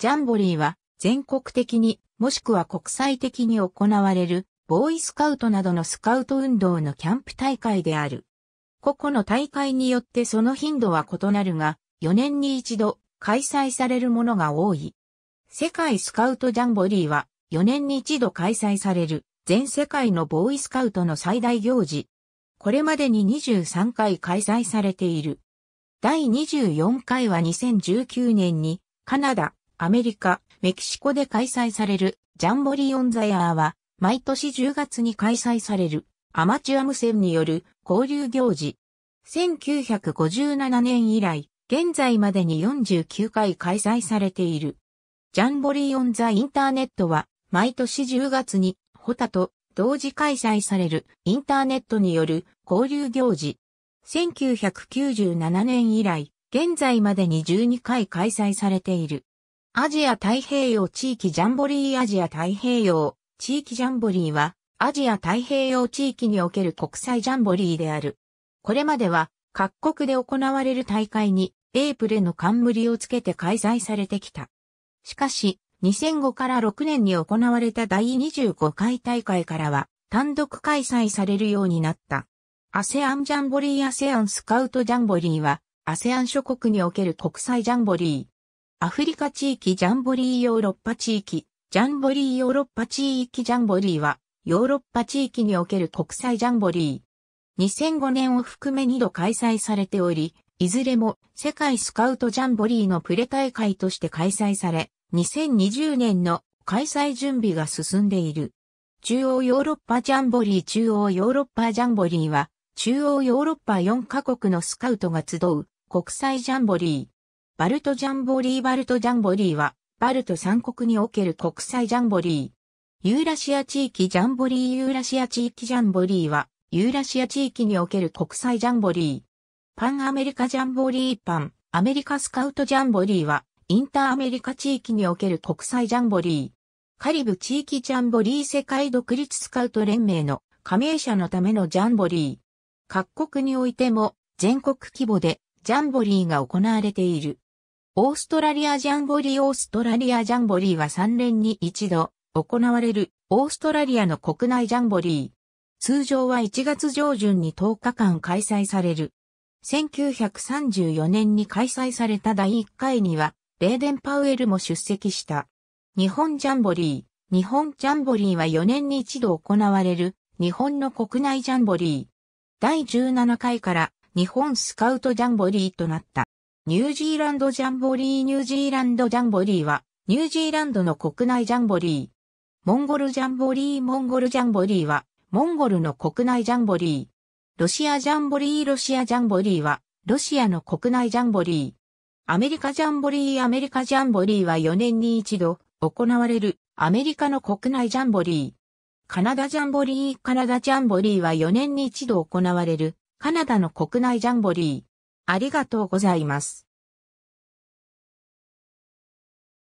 ジャンボリーは全国的にもしくは国際的に行われるボーイスカウトなどのスカウト運動のキャンプ大会である。個々の大会によってその頻度は異なるが、4年に一度開催されるものが多い。世界スカウトジャンボリーは4年に一度開催される全世界のボーイスカウトの最大行事。これまでに23回開催されている。第24回は2019年にカナダ、アメリカ、メキシコで開催されるジャンボリー・オン・ザ・エアーは毎年10月に開催されるアマチュア無線による交流行事。1957年以来、現在までに49回開催されている。ジャンボリー・オン・ザ・インターネットは毎年10月にホタと同時開催されるインターネットによる交流行事。1997年以来、現在までに12回開催されている。アジア太平洋地域ジャンボリーアジア太平洋地域ジャンボリーはアジア太平洋地域における国際ジャンボリーである。これまでは各国で行われる大会にエープレの冠をつけて開催されてきた。しかし2005から6年に行われた第25回大会からは単独開催されるようになった。アセアンジャンボリーアセアンスカウトジャンボリーはアセアン諸国における国際ジャンボリー。アフリカ地域ジャンボリーヨーロッパ地域、ジャンボリーヨーロッパ地域ジャンボリーは、ヨーロッパ地域における国際ジャンボリー。2005年を含め2度開催されており、いずれも世界スカウトジャンボリーのプレ大会として開催され、2020年の開催準備が進んでいる。中央ヨーロッパジャンボリー中央ヨーロッパジャンボリーは、中央ヨーロッパ4カ国のスカウトが集う国際ジャンボリー。バルトジャンボリーバルトジャンボリーは、バルト三国における国際ジャンボリー。ユーラシア地域ジャンボリーユーラシア地域ジャンボリーは、ユーラシア地域における国際ジャンボリー。パンアメリカジャンボリーパン、アメリカスカウトジャンボリーは、インターアメリカ地域における国際ジャンボリー。カリブ地域ジャンボリー世界独立スカウト連盟の加盟者のためのジャンボリー。各国においても全国規模でジャンボリーが行われている。オーストラリアジャンボリーオーストラリアジャンボリーは3年に一度行われるオーストラリアの国内ジャンボリー。通常は1月上旬に10日間開催される。1934年に開催された第1回には、レーデン・パウエルも出席した。日本ジャンボリー。日本ジャンボリーは4年に一度行われる日本の国内ジャンボリー。第17回から日本スカウトジャンボリーとなった。ニュージーランドジャンボリーニュージーランドジャンボリーは、ニュージーランドの国内ジャンボリー。モンゴルジャンボリーモンゴルジャンボリーは、モンゴルの国内ジャンボリー。ロシアジャンボリーロシアジャンボリーは、ロシアの国内ジャンボリー。アメリカジャンボリーアメリカジャンボリーは4年に一度行われるアメリカの国内ジャンボリー。カナダジャンボリーカナダジャンボリーは4年に一度行われるカナダの国内ジャンボリー。ありがとうございます。